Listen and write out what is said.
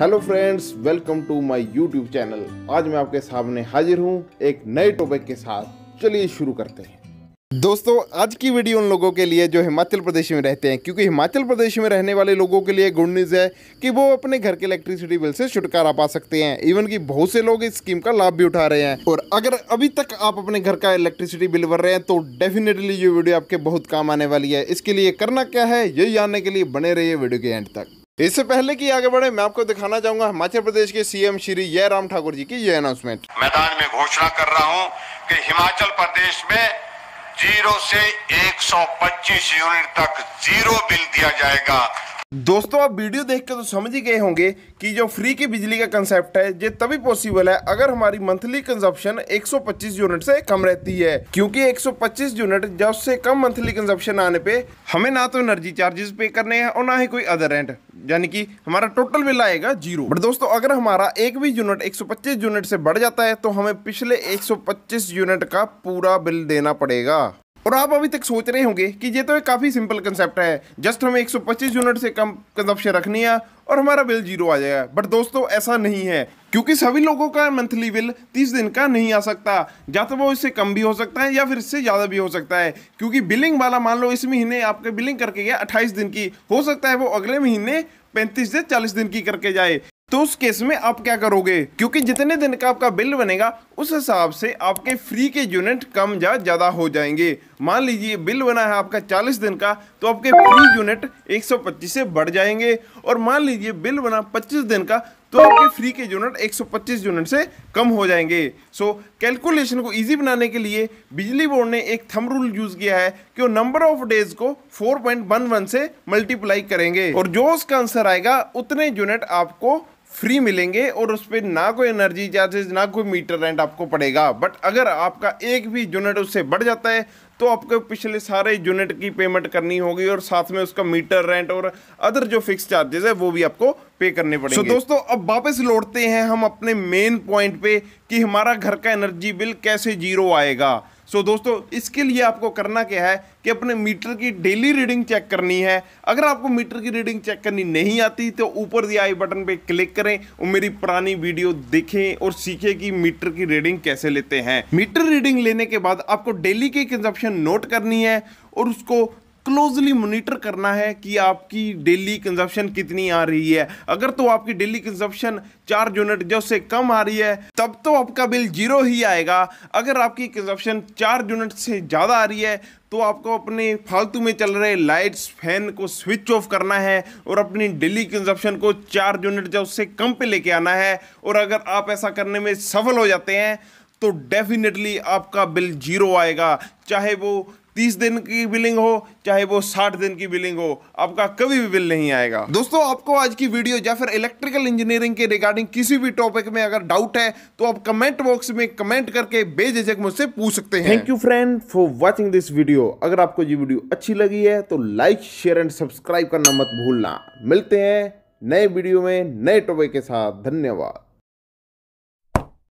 hello friends welcome to my YouTube channel आज मैं आपके सामने हाजिर हूँ एक नए टॉपिक के साथ चलिए शुरू करते हैं दोस्तों आज की वीडियो उन लोगों के लिए जो हिमाचल प्रदेश में रहते हैं क्योंकि हिमाचल प्रदेश में रहने वाले लोगों के लिए गुड न्यूज़ है कि वो अपने घर के इलेक्ट्रिसिटी बिल से छुटकारा पा सकते हैं इवन कि बहुत से लोग इस स्कीम का लाभ भी उठा रहे हैं और अगर अभी तक आप अपने घर का इलेक्ट्रिसिटी बिल भर रहे हैं तो डेफिनेटली ये वीडियो आपके बहुत काम आने वाली है इसके लिए करना क्या है ये जानने के लिए बने रहिए वीडियो के एंड तक इससे पहले कि आगे बढ़े मैं आपको दिखाना चाहूंगा हिमाचल प्रदेश के सीएम श्री जयराम ठाकुर जी की ये अनाउंसमेंट मैदान में घोषणा कर रहा हूं कि हिमाचल प्रदेश में जीरो से 125 यूनिट तक जीरो बिल दिया जाएगा दोस्तों आप वीडियो देख के तो समझ ही गए होंगे कि जो फ्री की बिजली का कंसेप्ट है ये तभी पॉसिबल है अगर हमारी मंथली कंजप्शन 125 यूनिट से कम रहती है क्योंकि 125 यूनिट जब से कम मंथली कंजप्शन आने पे हमें ना तो एनर्जी चार्जेस पे करने हैं और ना ही कोई अदर रेंट यानी कि हमारा टोटल बिल आएगा जीरो बट दोस्तों अगर हमारा एक भी यूनिट 125 यूनिट से बढ़ जाता है तो हमें पिछले 125 यूनिट का पूरा बिल देना पड़ेगा और आप अभी तक सोच रहे होंगे कि ये तो एक काफ़ी सिंपल कंसेप्ट है जस्ट हमें 125 यूनिट से कम कंजप्शन रखनी है और हमारा बिल जीरो आ जाएगा बट दोस्तों ऐसा नहीं है क्योंकि सभी लोगों का मंथली बिल 30 दिन का नहीं आ सकता या तो वो इससे कम भी हो सकता है या फिर इससे ज़्यादा भी हो सकता है क्योंकि बिलिंग वाला मान लो इस महीने आपके बिलिंग करके गया अट्ठाईस दिन की हो सकता है वो अगले महीने पैंतीस से चालीस दिन की करके जाए तो उस केस में आप क्या करोगे क्योंकि जितने दिन का आपका बिल बनेगा उस हिसाब से आपके फ्री के यूनिट कम या ज़्यादा हो जाएंगे मान लीजिए बिल बना है आपका 40 दिन का तो आपके फ्री यूनिट 125 से बढ़ जाएंगे और मान लीजिए बिल बना 25 दिन का तो आपके फ्री के यूनिट 125 यूनिट से कम हो जाएंगे सो so, कैलकुलेशन को इजी बनाने के लिए बिजली बोर्ड ने एक थम रूल यूज़ किया है कि वो नंबर ऑफ डेज को 4.11 से मल्टीप्लाई करेंगे और जो उसका आंसर आएगा उतने यूनिट आपको फ्री मिलेंगे और उस पर ना कोई एनर्जी चार्जेस ना कोई मीटर रेंट आपको पड़ेगा बट अगर आपका एक भी यूनिट उससे बढ़ जाता है तो आपको पिछले सारे यूनिट की पेमेंट करनी होगी और साथ में उसका मीटर रेंट और अदर जो फिक्स चार्जेस है वो भी आपको पे करने पड़ेंगे so, दोस्तों अब वापस लौटते हैं हम अपने मेन पॉइंट पे कि हमारा घर का एनर्जी बिल कैसे जीरो आएगा सो दोस्तों इसके लिए आपको करना क्या है कि अपने मीटर की डेली रीडिंग चेक करनी है अगर आपको मीटर की रीडिंग चेक करनी नहीं आती तो ऊपर दिया आई बटन पे क्लिक करें और मेरी पुरानी वीडियो देखें और सीखें कि मीटर की रीडिंग कैसे लेते हैं मीटर रीडिंग लेने के बाद आपको डेली की कंजप्शन नोट करनी है और उसको क्लोजली मोनिटर करना है कि आपकी डेली कंजप्शन कितनी आ रही है अगर तो आपकी डेली कंजप्शन चार यूनिट जब से कम आ रही है तब तो आपका बिल जीरो ही आएगा अगर आपकी कंजप्शन चार यूनिट से ज़्यादा आ रही है तो आपको अपने फालतू में चल रहे लाइट्स फैन को स्विच ऑफ करना है और अपनी डेली कंजप्शन को चार यूनिट या उससे कम पे लेके आना है और अगर आप ऐसा करने में सफल हो जाते हैं तो डेफिनेटली आपका बिल जीरो आएगा चाहे वो तीस दिन की बिलिंग हो चाहे वो साठ दिन की बिलिंग हो आपका कभी भी बिल नहीं आएगा दोस्तों आपको आज की वीडियो या फिर इलेक्ट्रिकल इंजीनियरिंग के रिगार्डिंग किसी भी टॉपिक में अगर डाउट है तो आप कमेंट बॉक्स में कमेंट करके बेझिझक मुझसे पूछ सकते हैं thank you friend for watching this video अगर आपको ये वीडियो अच्छी लगी है तो लाइक शेयर एंड सब्सक्राइब करना मत भूलना मिलते हैं नए वीडियो में नए टॉपिक के साथ धन्यवाद